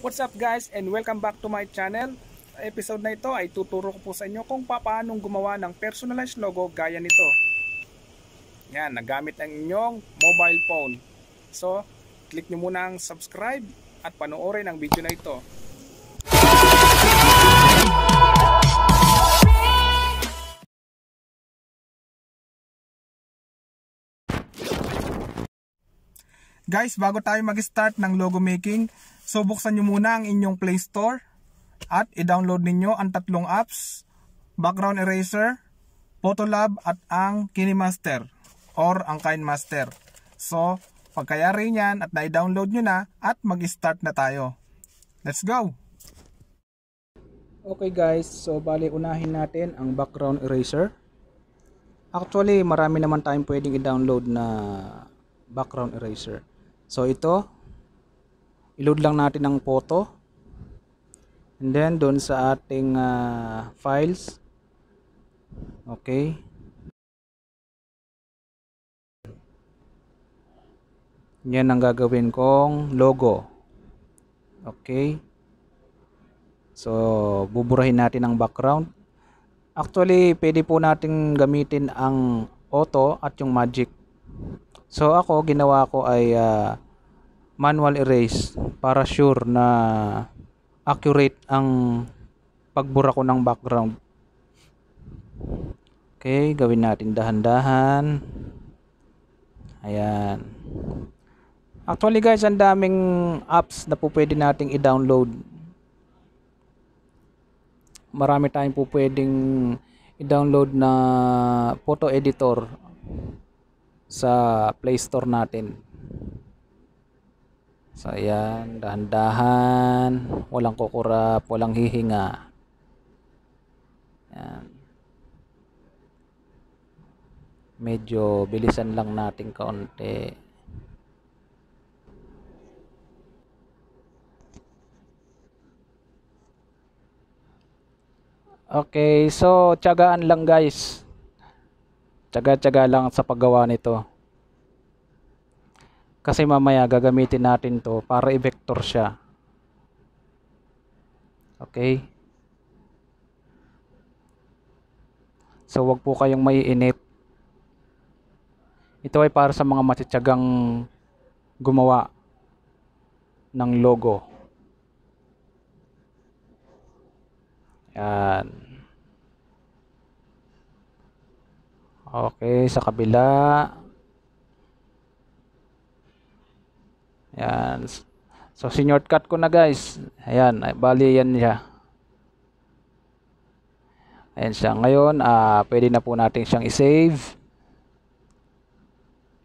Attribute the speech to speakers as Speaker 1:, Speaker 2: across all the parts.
Speaker 1: What's up guys and welcome back to my channel. Episode na ito ay tuturo ko po sa inyo kung paano gumawa ng personalized logo gaya nito. Yan, nagamit ang inyong mobile phone. So, click nyo muna ang subscribe at panoorin ang video na ito. Guys, bago tayo mag-start ng logo making, So buksan nyo muna ang inyong Play Store at i-download ninyo ang tatlong apps, Background Eraser, Photolab at ang KineMaster or ang KineMaster. So pagkayari niyan at na-download nyo na at mag-start na tayo. Let's go! Okay guys, so bali unahin natin ang background eraser. Actually, marami naman tayong pwedeng i-download na background eraser. So ito, i-load lang natin ang photo and then doon sa ating uh, files okay
Speaker 2: yan ang gagawin kong logo okay
Speaker 1: so buburahin natin ang background actually pwede po natin
Speaker 2: gamitin ang auto at yung magic so ako ginawa ko ay uh, manual erase para sure na accurate ang pagbura ko ng background. Okay, gawin natin dahan-dahan. Ayan. Actually guys, ang daming apps na po pwede nating i-download. Marami tayong po pwedeng i-download na photo editor sa Play Store natin. So ayan, dahan-dahan, walang kukurap, walang hihinga. Ayan. Medyo bilisan lang natin kaunti. Okay, so tiyagaan lang guys. Tiyaga-tiyaga lang sa paggawa nito. Kasi mamaya gagamitin natin to para i-vector siya. Okay? So wag po kayong maiinip. Ito ay para sa mga matitiyagang gumawa ng logo. Yan. Okay, sa kabila. Ayan. So, sinortcut ko na guys. Ayan. Bali, yan siya. Ayan siya. Ngayon, uh, pwede na po natin siyang isave.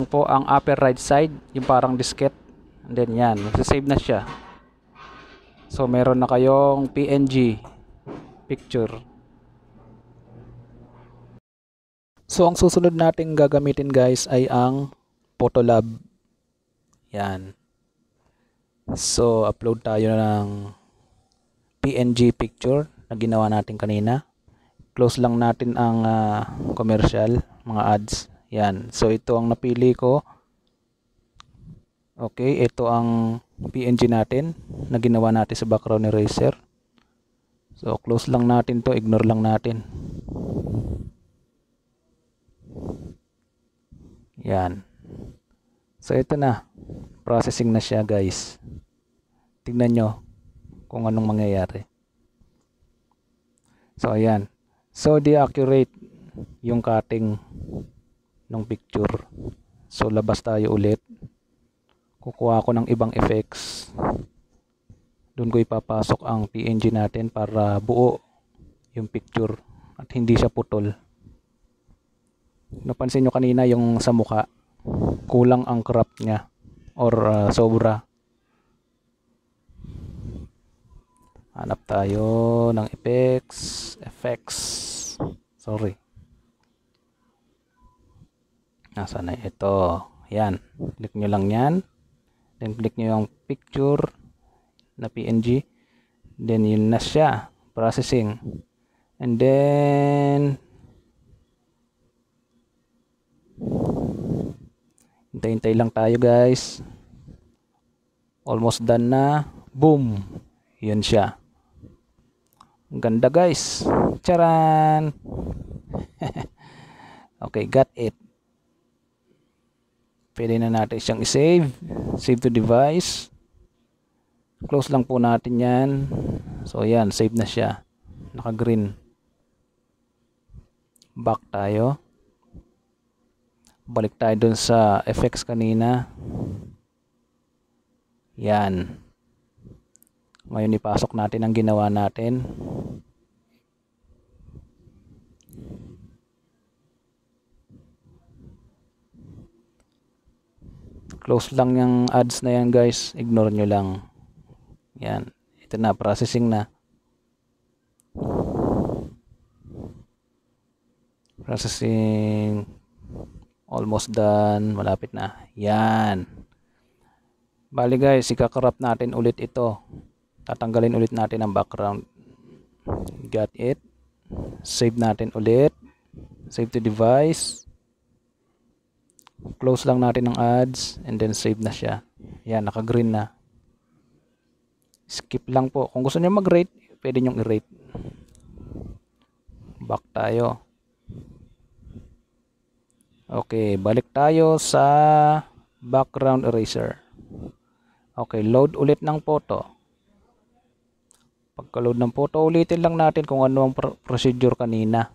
Speaker 2: Yan po ang upper right side. Yung parang disket. And then, yan. Save na siya. So, meron na kayong PNG picture. So, ang susunod nating gagamitin guys ay ang Photolab. Yan. So, upload tayo ng PNG picture na ginawa natin kanina. Close lang natin ang uh, commercial, mga ads. Yan. So, ito ang napili ko. Okay, ito ang PNG natin na ginawa natin sa background eraser. So, close lang natin to, ignore lang natin. Yan. So, ito na processing na siya guys tingnan nyo kung anong mangyayari so ayan so di accurate yung cutting ng picture so labas tayo ulit kukuha ko ng ibang effects doon ko ipapasok ang PNG natin para buo yung picture at hindi siya putol napansin nyo kanina yung sa mukha kulang ang crop niya or uh, sobra hanap tayo ng effects effects sorry nasa na ito yan click nyo lang yan then click nyo yung picture na png then yun na siya processing and then Hintay-hintay lang tayo guys. Almost done na. Boom! Yun siya. Ang ganda guys. Charan! okay, got it. Pwede na natin siyang i-save. Save to device. Close lang po natin yan. So yan, save na siya. Naka-green. Back tayo balik tayo dun sa effects kanina yan ngayon ipasok natin ang ginawa natin close lang yung ads na yan guys ignore nyo lang yan ito na processing na processing Almost done. Malapit na. Yan. Bali guys, ikakarap natin ulit ito. Tatanggalin ulit natin ang background. Got it. Save natin ulit. Save to device. Close lang natin ang ads and then save na siya. Yan, naka-green na. Skip lang po. Kung gusto niyo mag-rate, pwede niyo i-rate. Back tayo. Okay, balik tayo sa background eraser. Okay, load ulit ng photo. Pagka-load ng photo, ulitin lang natin kung ano ang pr procedure kanina.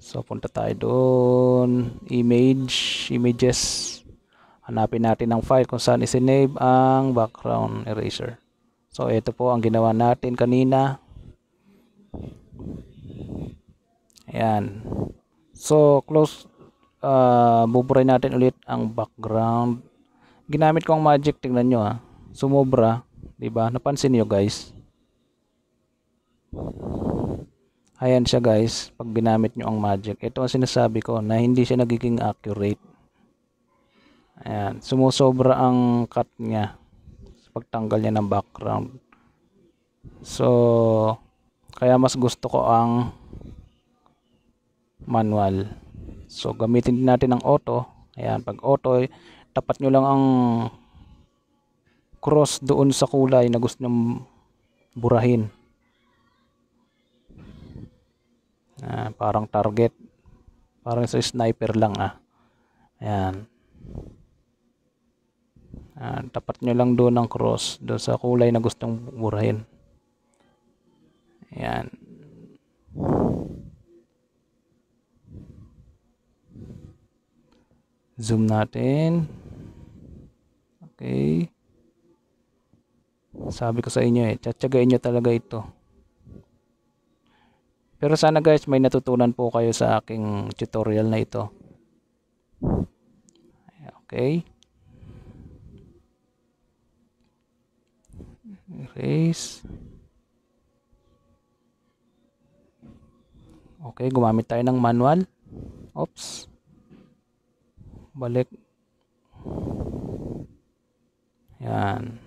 Speaker 2: So, punta tayo doon. Image, images. Hanapin natin ang file kung saan isinave ang background eraser. So, ito po ang ginawa natin kanina. Ayan. So, close uh, ah, buburay natin ulit ang background ginamit ko ang magic tingnan nyo ha ah. sumobra di ba napansin niyo guys ayan siya guys pag ginamit nyo ang magic ito ang sinasabi ko na hindi siya nagiging accurate ayan sumusobra ang cut niya sa pagtanggal niya ng background so kaya mas gusto ko ang manual So gamitin din natin ang auto. Ayan, pag auto, tapat nyo lang ang cross doon sa kulay na gusto nyo burahin. Ah, parang target. Parang sa sniper lang ah. Ayan. Ah, tapat nyo lang doon ang cross doon sa kulay na gustong burahin. Ayan. Zoom natin. Okay. Sabi ko sa inyo eh, tsatsagain nyo talaga ito. Pero sana guys, may natutunan po kayo sa aking tutorial na ito. Okay. Erase. Okay, gumamit tayo ng manual. Oops balik yan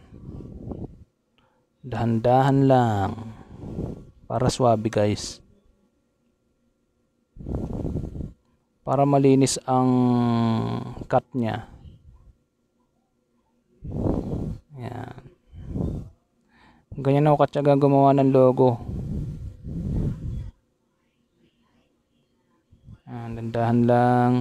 Speaker 2: dahan-dahan lang para swabe guys para malinis ang cut niya yan ganyan ako katsaga gumawa ng logo yan, dandahan lang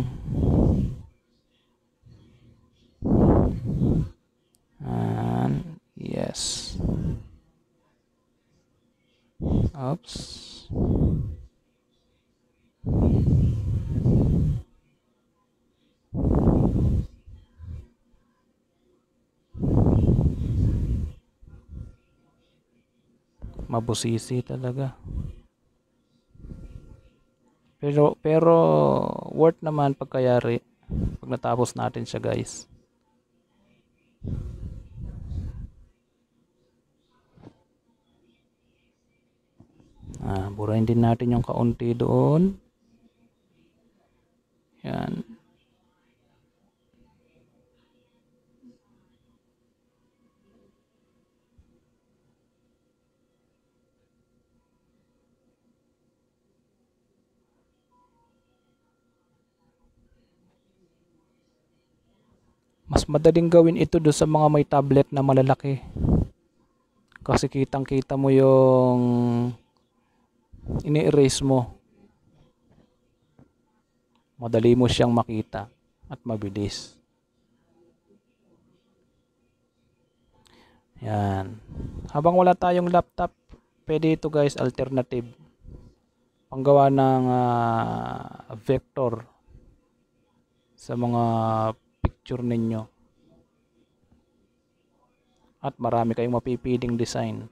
Speaker 2: mabusisi talaga. Pero pero worth naman pagkayari pag natapos natin siya, guys. Ah, burahin din natin yung kaunti doon. Madaling gawin ito do sa mga may tablet na malalaki. Kasi kitang-kita mo yung ini-erase mo. Madali mo siyang makita at mabilis. Yan. Habang wala tayong laptop, pwede ito guys alternative. Panggawa ng uh, vector sa mga picture ninyo at marami kayong mapipiling design.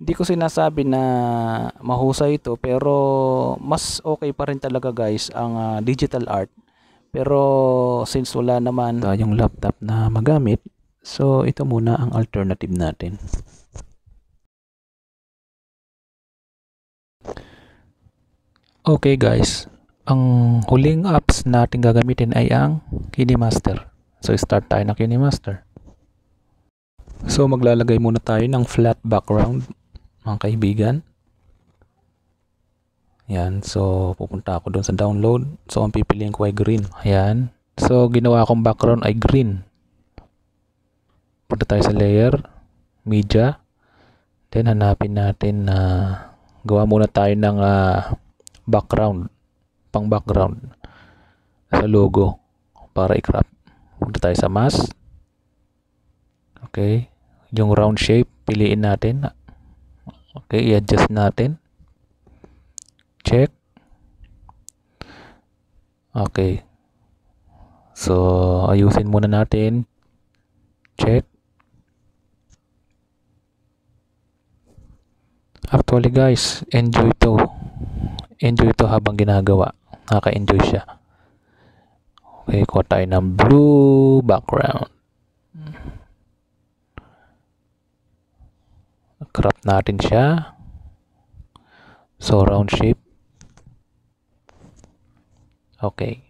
Speaker 2: Hindi ko sinasabi na mahusay ito pero mas okay pa rin talaga guys ang uh, digital art. Pero since wala naman yung laptop na magamit, so ito muna ang alternative natin. Okay guys, ang huling apps natin gagamitin ay ang Unimaster. So start tayo ng Unimaster. So maglalagay muna tayo ng flat background mga kaibigan. Yan. So pupunta ako doon sa download. So ang pipiliin ko ay green. Ayan. So ginawa kong background ay green. Punta tayo sa layer. Media. Then hanapin natin na uh, gawa muna tayo ng uh, background. Pang background. Sa logo para i-crop. Punta tayo sa mask. Okay. Yung round shape, piliin natin. Okay, i-adjust natin. Check. Okay. So, ayusin muna natin. Check. Actually guys, enjoy to. Enjoy to habang ginagawa. Nakaka-enjoy siya. Okay, kuha tayo ng blue background. Crop natin siya. So, round shape. Okay.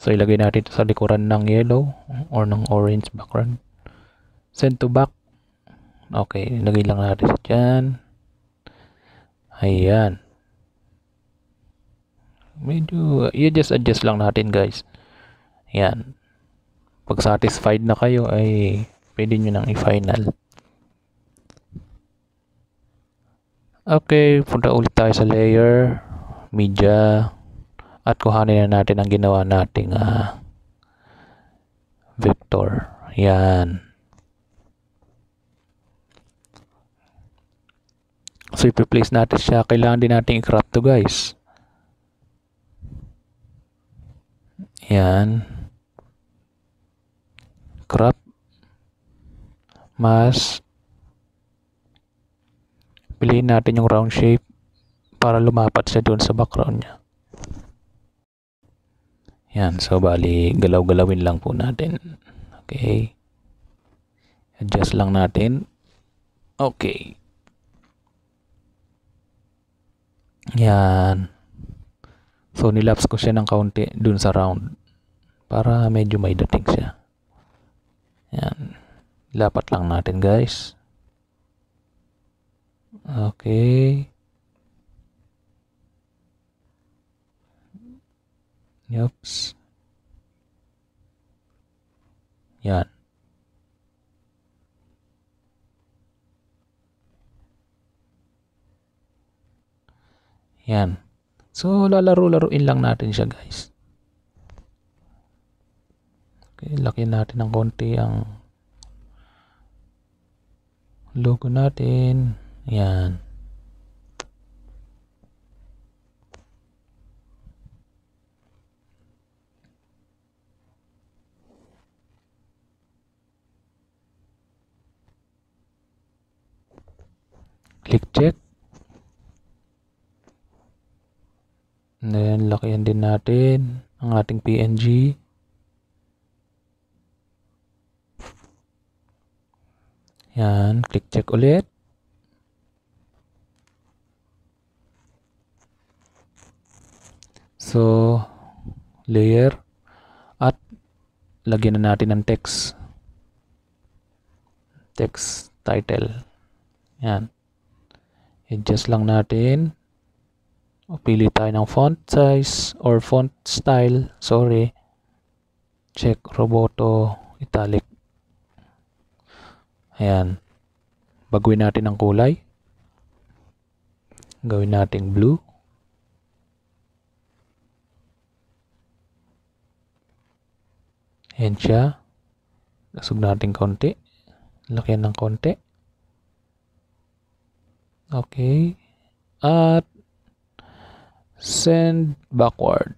Speaker 2: So, ilagay natin ito sa likuran ng yellow or ng orange background. Send to back. Okay, ilagay lang natin siya dyan. Ayan medyo i-adjust adjust lang natin guys yan pag satisfied na kayo ay pwede nyo nang i-final okay punta ulit tayo sa layer media at kuhanin na natin ang ginawa nating uh, vector yan so i-place natin siya kailangan din natin i-crop to guys Yan. Crop. Mas. Piliin natin yung round shape para lumapat siya doon sa background niya. Yan. So, bali, galaw-galawin lang po natin. Okay. Adjust lang natin. Okay. Yan. So nilaps ko siya ng kaunti dun sa round para medyo may dating siya. Yan. Lapat lang natin guys. Okay. Yups. Yan. Yan. So, lalaro-laruin lang natin siya guys. Okay, laki natin ng konti ang logo natin. Ayan. Click check. Then, lakihan din natin ang ating PNG. Yan, click check ulit. So, layer at lagyan na natin ng text. Text title. Yan. Adjust lang natin. Pili tayo ng font size or font style. Sorry. Check Roboto Italic. Ayan. Baguhin natin ang kulay. Gawin nating blue. Ayan siya. Lasog natin konti. Lakihan ng konti. Okay. At send backward.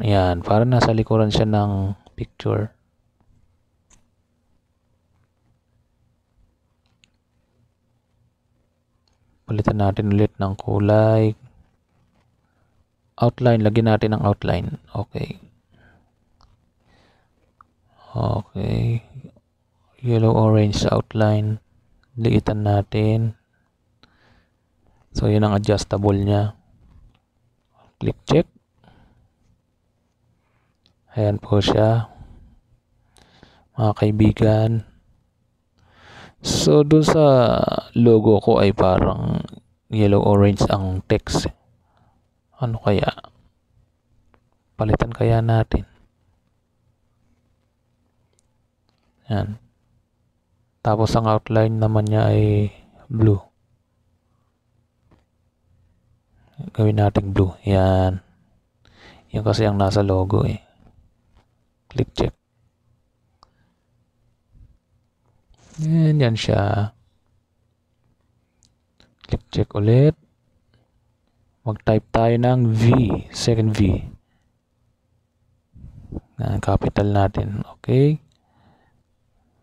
Speaker 2: Ayan, para nasa likuran siya ng picture. Palitan natin ulit ng kulay. Outline, lagyan natin ng outline. Okay. Okay. Yellow-orange outline. Liitan natin. So, yun ang adjustable niya click check ayan po siya mga kaibigan so dun sa logo ko ay parang yellow orange ang text ano kaya palitan kaya natin yan tapos ang outline naman niya ay blue gawin nating blue. Yan. yung kasi ang nasa logo eh. Click check. Yan, yan siya. Click check ulit. Mag-type tayo ng V. Second V. Yan, capital natin. Okay.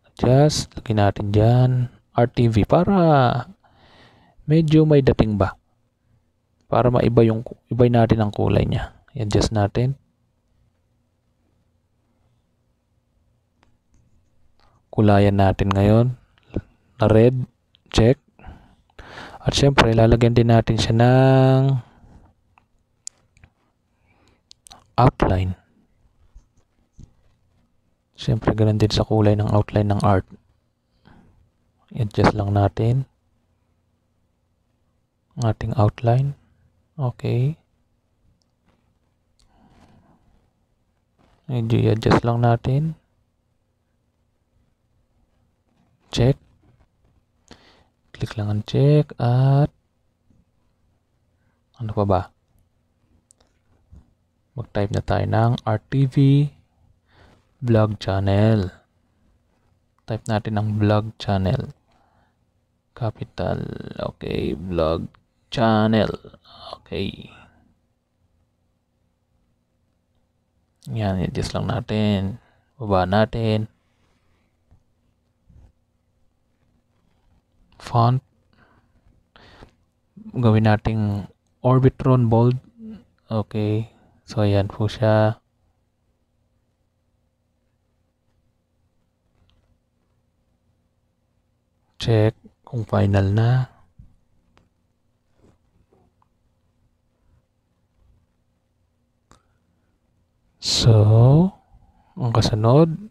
Speaker 2: Adjust. Lagyan natin dyan. RTV para medyo may dating ba para maiba yung ibay natin ang kulay niya. I-adjust natin. Kulayan natin ngayon na red. Check. At syempre, lalagyan din natin siya ng outline. Siyempre, ganun din sa kulay ng outline ng art. I-adjust lang natin ating outline. Okay. Medyo i-adjust lang natin. Check. Click lang ang check at ano pa ba? Mag-type na tayo ng RTV vlog channel. Type natin ang vlog channel. Capital. Okay, vlog channel. Okay. Yan, adjust lang natin. Baba natin. Font. Gawin nating Orbitron bold. Okay. So, ayan po siya. Check kung final na. So, ang kasunod,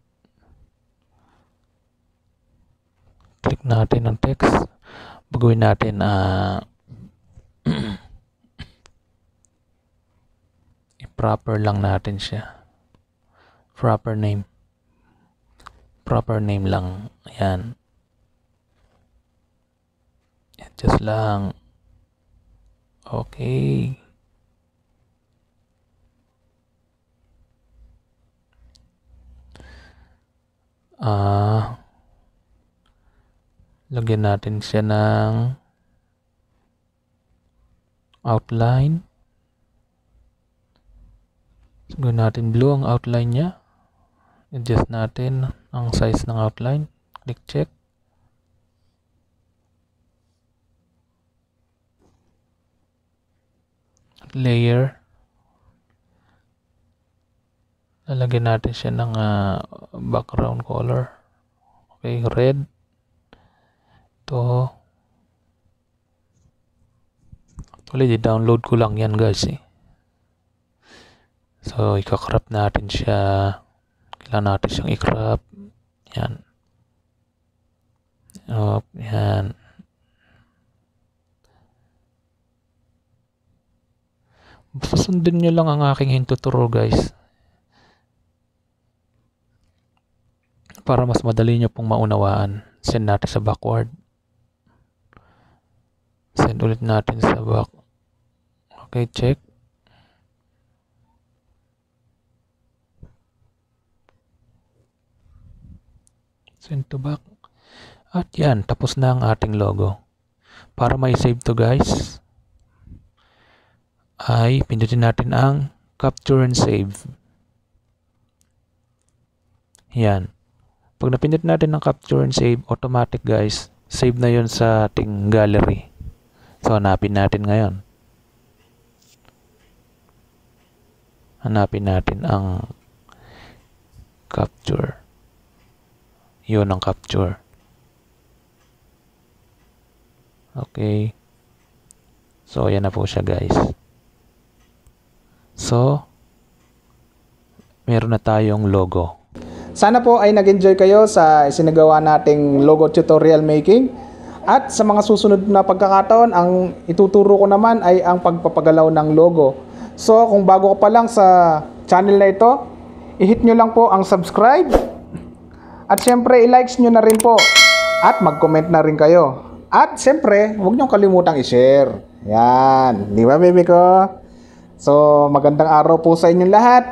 Speaker 2: click natin ang text. Baguhin natin uh, i-proper lang natin siya. Proper name. Proper name lang. Ayan. Just lang. Okay. uh, lagyan natin siya ng outline so, gawin natin blue ang outline niya adjust natin ang size ng outline click check layer lalagyan natin siya ng uh, background color okay red to actually di-download ko lang yan guys eh. so ikakrap natin siya kailangan natin siyang ikrap yan oh, yan sundin nyo lang ang aking hintuturo guys para mas madali nyo pong maunawaan. Send natin sa backward. Send ulit natin sa back. Okay, check. Send to back. At yan, tapos na ang ating logo. Para may save to guys, ay pindutin natin ang capture and save. Yan. Pag napindot natin ng capture and save, automatic guys, save na yon sa ating gallery. So hanapin natin ngayon. Hanapin natin ang capture. Yun ang capture. Okay. So, ayan na po siya guys. So, meron na tayong logo.
Speaker 1: Sana po ay nag-enjoy kayo sa isinagawa nating logo tutorial making. At sa mga susunod na pagkakataon, ang ituturo ko naman ay ang pagpapagalaw ng logo. So kung bago ka pa lang sa channel na ito, i-hit nyo lang po ang subscribe. At syempre, i-likes nyo na rin po. At mag-comment na rin kayo. At syempre, huwag nyo kalimutang i-share. Yan. Di ba, baby ko? So, magandang araw po sa inyong lahat.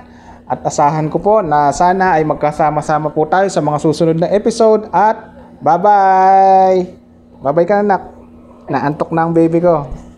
Speaker 1: At asahan ko po na sana ay magkasama-sama po tayo sa mga susunod na episode at bye-bye! Bye-bye ka na, nak. Naantok na ang baby ko.